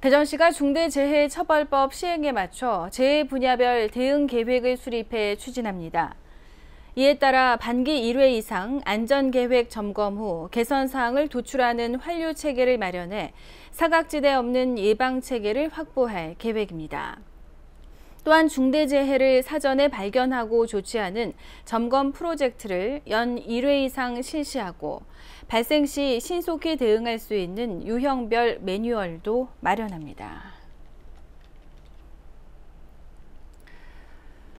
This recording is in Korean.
대전시가 중대재해처벌법 시행에 맞춰 재해 분야별 대응 계획을 수립해 추진합니다. 이에 따라 반기 1회 이상 안전계획 점검 후 개선사항을 도출하는 환류체계를 마련해 사각지대 없는 예방체계를 확보할 계획입니다. 또한 중대재해를 사전에 발견하고 조치하는 점검 프로젝트를 연 1회 이상 실시하고 발생 시 신속히 대응할 수 있는 유형별 매뉴얼도 마련합니다.